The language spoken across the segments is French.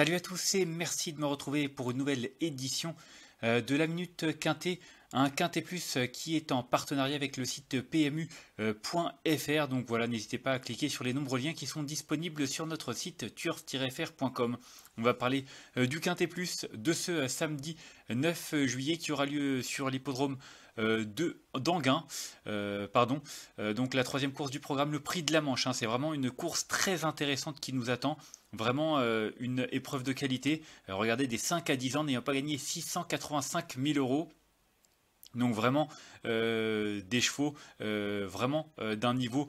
Salut à tous et merci de me retrouver pour une nouvelle édition euh, de la Minute Quintée un quintet plus euh, qui est en partenariat avec le site pmu.fr. Euh, donc voilà, n'hésitez pas à cliquer sur les nombreux liens qui sont disponibles sur notre site turf-fr.com. On va parler euh, du quintet plus de ce samedi 9 juillet qui aura lieu sur l'hippodrome de d'Anguin, pardon. donc la troisième course du programme, le Prix de la Manche. Hein. c'est vraiment une course très intéressante qui nous attend. Vraiment une épreuve de qualité. regardez, des 5 à 10 ans n'ayant pas gagné 685 000 euros. Donc vraiment euh, des chevaux euh, vraiment euh, d'un niveau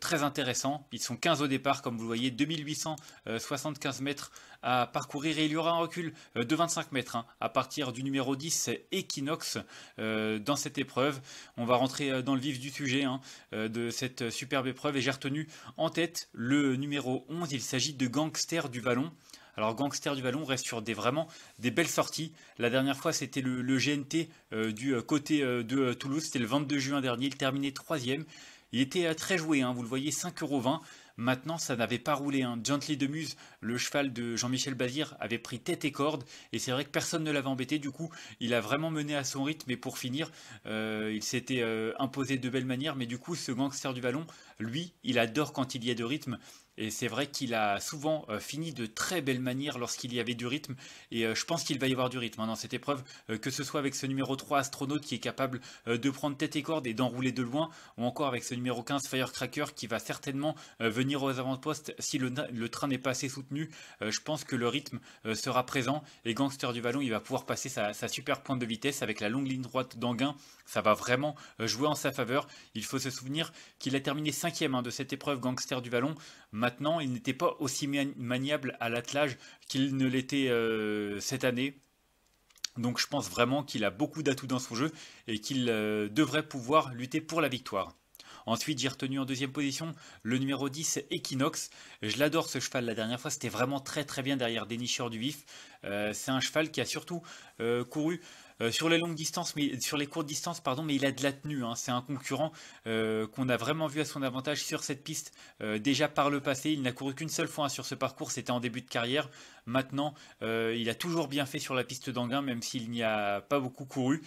très intéressant. Ils sont 15 au départ comme vous le voyez, 2875 mètres à parcourir et il y aura un recul de 25 mètres hein, à partir du numéro 10 Equinox dans cette épreuve. On va rentrer dans le vif du sujet hein, de cette superbe épreuve et j'ai retenu en tête le numéro 11, il s'agit de Gangster du Vallon. Alors Gangster du Vallon reste sur des vraiment des belles sorties. La dernière fois c'était le, GNT euh, du euh, côté euh, de Toulouse, c'était le 22 juin dernier, il terminait troisième. Il était très joué, hein. vous le voyez, 5,20€. Maintenant, ça n'avait pas roulé. Hein. Gently de Muse, le cheval de Jean-Michel Bazir, avait pris tête et corde. Et c'est vrai que personne ne l'avait embêté. Du coup, il a vraiment mené à son rythme. Et pour finir, il s'était imposé de belles manières. Mais du coup, ce gangster du ballon, lui, il adore quand il y a de rythme. Et c'est vrai qu'il a souvent euh, fini de très belle manière lorsqu'il y avait du rythme. Et euh, je pense qu'il va y avoir du rythme hein, dans cette épreuve, euh, que ce soit avec ce numéro 3 astronaute qui est capable de prendre tête et corde et d'enrouler de loin, ou encore avec ce numéro 15 Firecracker qui va certainement venir aux avant-postes si le, train n'est pas assez soutenu. Je pense que le rythme sera présent et Gangster du Vallon, il va pouvoir passer sa, super pointe de vitesse avec la longue ligne droite d'Anguin. Ça va vraiment jouer en sa faveur. Il faut se souvenir qu'il a terminé 5ème hein, de cette épreuve Gangster du Vallon. Maintenant, il n'était pas aussi maniable à l'attelage qu'il ne l'était euh, cette année. Donc je pense vraiment qu'il a beaucoup d'atouts dans son jeu et qu'il euh, devrait pouvoir lutter pour la victoire. Ensuite, j'ai retenu en deuxième position le numéro 10, Equinox. Je l'adore ce cheval la dernière fois, c'était vraiment très très bien derrière Dénicheur du Vif. Euh, c'est un cheval qui a surtout couru euh, sur les longues distances, mais sur les courtes distances, pardon, mais il a de la tenue. Hein. C'est un concurrent euh, qu'on a vraiment vu à son avantage sur cette piste euh, déjà par le passé. Il n'a couru qu'une seule fois hein, sur ce parcours, c'était en début de carrière. Maintenant, il a toujours bien fait sur la piste d'Anguin, même s'il n'y a pas beaucoup couru.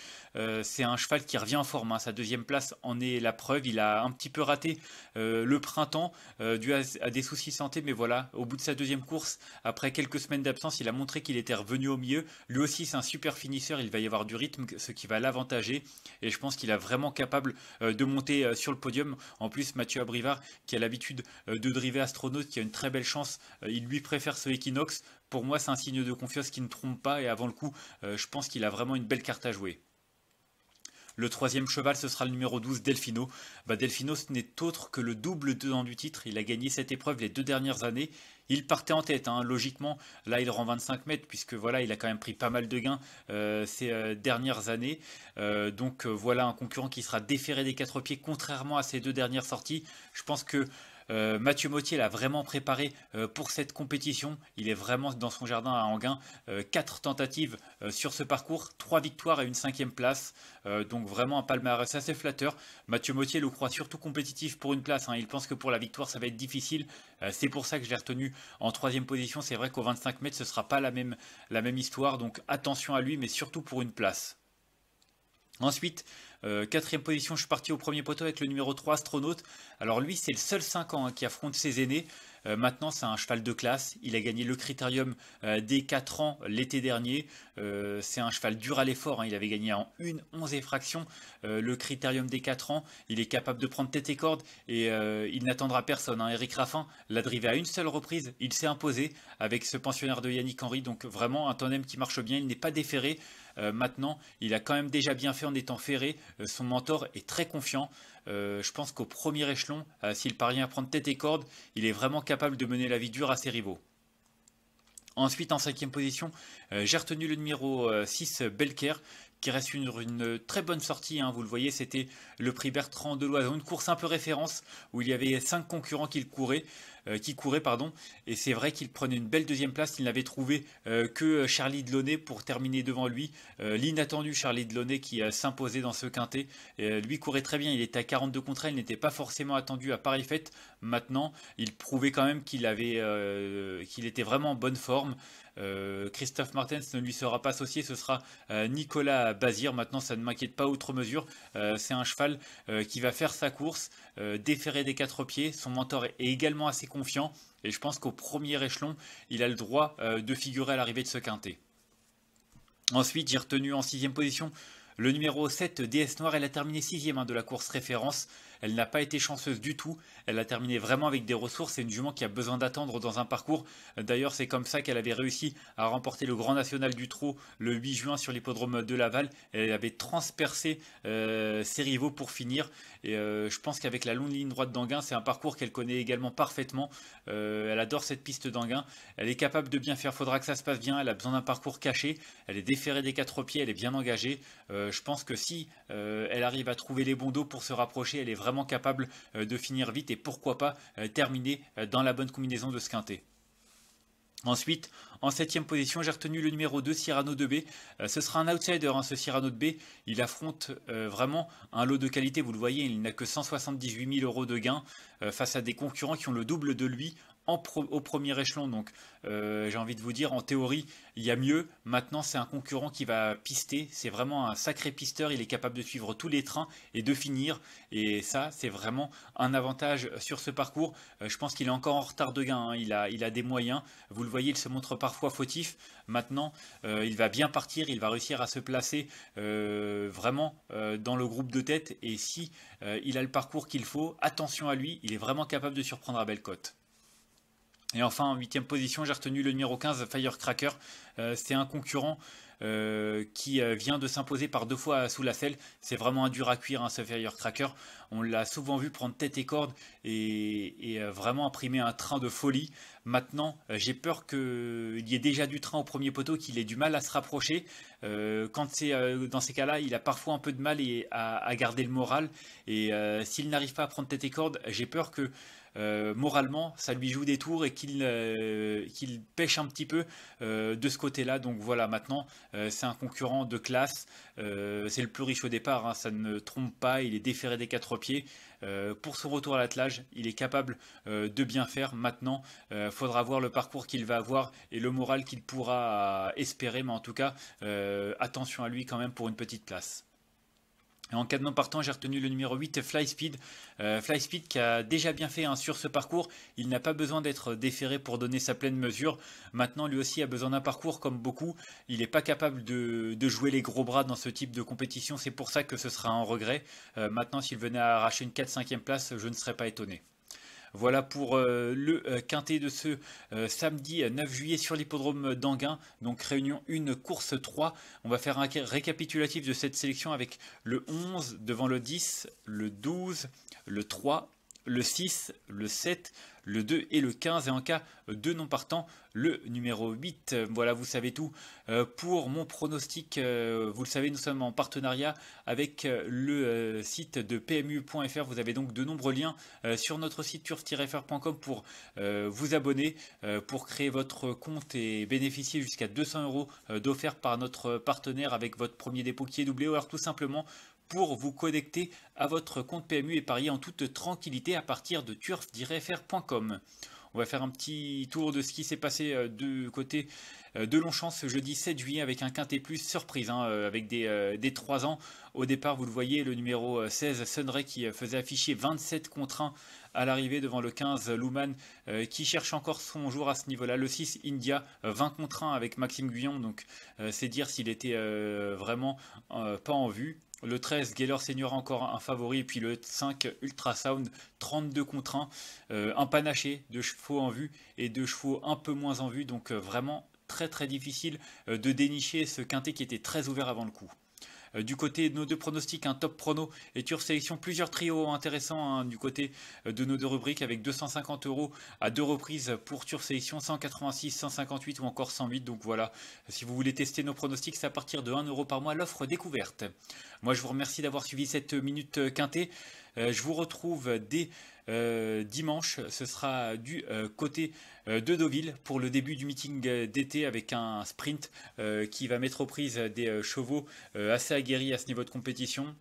c'est un cheval qui revient en forme. Hein. Sa deuxième place en est la preuve. Il a un petit peu raté le printemps dû à, des soucis de santé, mais voilà, au bout de sa deuxième course, après quelques semaines d'absence, il a montré qu'il était revenu au mieux. Lui aussi, c'est un super finisseur. Il va y avoir du rythme, ce qui va l'avantager. Et je pense qu'il est vraiment capable euh, de monter euh, sur le podium. En plus, Mathieu Abrivard, qui a l'habitude euh, de driver astronaute, qui a une très belle chance, il lui préfère ce Equinox. Pour moi, c'est un signe de confiance qui ne trompe pas. Et avant le coup, je pense qu'il a vraiment une belle carte à jouer. Le troisième cheval, ce sera le numéro 12, Delfino. Bah, Delfino, ce n'est autre que le double dedans du titre. Il a gagné cette épreuve les deux dernières années. Il partait en tête, hein. logiquement. Là, il rend 25 mètres, puisque voilà, il a quand même pris pas mal de gains euh, ces euh, dernières années. Euh, donc voilà, un concurrent qui sera déféré des quatre pieds, contrairement à ses deux dernières sorties. Je pense que euh, Mathieu Mautier l'a vraiment préparé euh, pour cette compétition. Il est vraiment dans son jardin à Anguin. 4 euh, quatre tentatives sur ce parcours, trois victoires et une cinquième place. donc vraiment un palmarès assez flatteur. Mathieu Mautier le croit surtout compétitif pour une place. Hein. Il pense que pour la victoire, ça va être difficile. c'est pour ça que je l'ai retenu en troisième position. C'est vrai qu'au 25 mètres, ce ne sera pas même, la même histoire. Donc attention à lui, mais surtout pour une place. Ensuite, euh, quatrième position, je suis parti au premier poteau avec le numéro 3 Astronaute. Alors lui, c'est le seul 5 ans hein, qui affronte ses aînés. Euh, maintenant, c'est un cheval de classe. Il a gagné le critérium euh, des 4 ans l'été dernier. Euh, c'est un cheval dur à l'effort. Hein. Il avait gagné en une 11 fraction le critérium des 4 ans. Il est capable de prendre tête et corde et il n'attendra personne. Eric hein. Raffin l'a drivé à une seule reprise. Il s'est imposé avec ce pensionnaire de Yannick Henry. Donc vraiment un tandem qui marche bien. Il n'est pas déferré. maintenant, il a quand même déjà bien fait en étant ferré. son mentor est très confiant. Euh, je pense qu'au premier échelon, euh, s'il parvient à prendre tête et corde, il est vraiment capable de mener la vie dure à ses rivaux. Ensuite, en cinquième position, euh, j'ai retenu le numéro 6, Belker, qui reste une, une très bonne sortie. Hein, vous le voyez, c'était le prix Bertrand de l'Oiseau, une course un peu référence, où il y avait cinq concurrents qui le couraient. Euh, qui courait pardon. Et c'est vrai qu'il prenait une belle deuxième place. Il n'avait trouvé euh, que euh, Charlie Delaunay pour terminer devant lui. L'inattendu Charlie Delaunay qui s'imposait dans ce quintet. lui courait très bien. Il était à 42 contre elle Il n'était pas forcément attendu à paris fête. Maintenant, il prouvait quand même qu'il avait, qu'il était vraiment en bonne forme. Euh, Christophe Martens ne lui sera pas associé, ce sera euh, Nicolas Bazir. Maintenant, ça ne m'inquiète pas outre mesure. Euh, c'est un cheval qui va faire sa course, déférer des quatre pieds. Son mentor est également assez confiant. Et je pense qu'au premier échelon, il a le droit de figurer à l'arrivée de ce quintet. Ensuite, j'ai retenu en sixième position le numéro 7 DS Noir. Elle a terminé sixième hein, de la course référence. Elle n'a pas été chanceuse du tout. Elle a terminé vraiment avec des ressources. et une jument qui a besoin d'attendre dans un parcours. D'ailleurs, c'est comme ça qu'elle avait réussi à remporter le Grand National du Trot le 8 juin sur l'hippodrome de Laval. Elle avait transpercé euh, ses rivaux pour finir. Et euh, je pense qu'avec la longue ligne droite d'Anguin, c'est un parcours qu'elle connaît également parfaitement. Euh, elle adore cette piste d'Anguin. Elle est capable de bien faire. Faudra que ça se passe bien. Elle a besoin d'un parcours caché. Elle est déférée des quatre pieds. Elle est bien engagée. je pense que si elle arrive à trouver les bons dos pour se rapprocher, elle est vraiment capable euh, de finir vite et pourquoi pas euh, terminer euh, dans la bonne combinaison de ce quintet. Ensuite, en septième position, j'ai retenu le numéro 2, Cyrano de b ce sera un outsider, hein, ce Cyrano de b Il affronte vraiment un lot de qualité, vous le voyez, il n'a que 178 000 euros de gains face à des concurrents qui ont le double de lui au premier échelon. Donc, euh, j'ai envie de vous dire, en théorie, il y a mieux. Maintenant, c'est un concurrent qui va pister. C'est vraiment un sacré pisteur. Il est capable de suivre tous les trains et de finir. Et ça, c'est vraiment un avantage sur ce parcours. Euh, je pense qu'il est encore en retard de gain. Hein. Il, a, il a des moyens. Vous le voyez, il se montre parfois fautif. Maintenant, euh, il va bien partir. Il va réussir à se placer vraiment dans le groupe de tête. Et si il a le parcours qu'il faut, attention à lui. Il est vraiment capable de surprendre à belle et enfin, en huitième position, j'ai retenu le numéro 15, Firecracker. Euh, c'est un concurrent euh, qui euh, vient de s'imposer par deux fois sous la selle. C'est vraiment un dur à cuire, hein, ce Firecracker. On l'a souvent vu prendre tête et corde et, vraiment imprimer un train de folie. Maintenant, j'ai peur qu'il y ait déjà du train au premier poteau, qu'il ait du mal à se rapprocher. quand c'est dans ces cas-là, il a parfois un peu de mal à, garder le moral. Et s'il n'arrive pas à prendre tête et corde, j'ai peur que euh, moralement, ça lui joue des tours et qu'il euh, pêche un petit peu euh, de ce côté-là. Donc voilà, maintenant, c'est un concurrent de classe. c'est le plus riche au départ, hein, ça ne trompe pas. Il est déféré des quatre pieds. pour son retour à l'attelage, il est capable de bien faire. Maintenant, il faudra voir le parcours qu'il va avoir et le moral qu'il pourra espérer. Mais en tout cas, attention à lui quand même pour une petite place en cas de non partant, j'ai retenu le numéro 8, Flyspeed. Euh, Flyspeed qui a déjà bien fait un hein, sur ce parcours. Il n'a pas besoin d'être déféré pour donner sa pleine mesure. Maintenant, lui aussi a besoin d'un parcours comme beaucoup. Il n'est pas capable de, jouer les gros bras dans ce type de compétition. C'est pour ça que ce sera un regret. Euh, maintenant, s'il venait à arracher une 4-5e place, je ne serais pas étonné. Voilà pour euh, le euh, quintet de ce euh, samedi 9 juillet sur l'hippodrome d'Anguin. Donc réunion 1, course 3. On va faire un récapitulatif de cette sélection avec le 11 devant le 10, le 12, le 3, le 6, le 7, le 2 et le 15. Et en cas de non partant, le numéro 8. Voilà, vous savez tout euh, pour mon pronostic. Euh, vous le savez, nous sommes en partenariat avec euh, le site de pmu.fr. Vous avez donc de nombreux liens sur notre site turf-fr.com pour vous abonner, pour créer votre compte et bénéficier jusqu'à 200 euros d'offert par notre partenaire avec votre premier dépôt qui est doublé. Alors tout simplement, pour vous connecter à votre compte PMU et parier en toute tranquillité à partir de turf-fr.com. On va faire un petit tour de ce qui s'est passé euh, de côté euh, de Longchamp ce jeudi 7 juillet avec un quintet plus surprise, hein, euh, avec des, des, 3 ans. Au départ, vous le voyez, le numéro 16, Sunray, qui faisait afficher 27 contre 1 à l'arrivée devant le 15, Luman, qui cherche encore son jour à ce niveau-là. Le 6, India, 20 contre 1 avec Maxime Guyon, donc c'est dire s'il était vraiment pas en vue. Le 13, Geller Senior encore un favori. Et puis le 5, Ultrasound, 32 contre 1. Euh, un panaché de chevaux en vue et de chevaux un peu moins en vue. Donc euh, vraiment très très difficile euh, de dénicher ce quintet qui était très ouvert avant le coup. Euh, du côté de nos deux pronostics, un top prono et Turf Sélection, plusieurs trios intéressants hein, du côté euh, de nos deux rubriques avec 250 euros à deux reprises pour Turf Sélection, 186, 158 ou encore 108. Donc voilà, si vous voulez tester nos pronostics, c'est à partir de 1 euro par mois l'offre découverte. Moi, je vous remercie d'avoir suivi cette minute euh, quintée. Euh, je vous retrouve dès euh, dimanche. Ce sera du euh, côté de Deauville pour le début du meeting d'été avec un sprint qui va mettre aux prises des chevaux assez aguerris à ce niveau de compétition.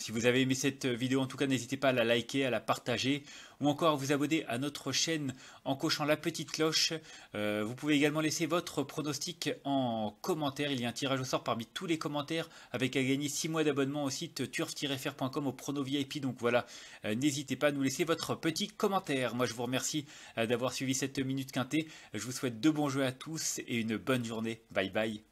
Si vous avez aimé cette euh, vidéo, en tout cas, n'hésitez pas à la liker, à la partager ou encore à vous abonner à notre chaîne en cochant la petite cloche. Euh, vous pouvez également laisser votre pronostic en commentaire. Il y a un tirage au sort parmi tous les commentaires avec à gagner 6 mois d'abonnement au site turf-fr.com au prono VIP. Donc voilà, euh, n'hésitez pas à nous laisser votre petit commentaire. Moi, je vous remercie d'avoir suivi cette minute quintée. Je vous souhaite de bons jeux à tous et une bonne journée. Bye bye.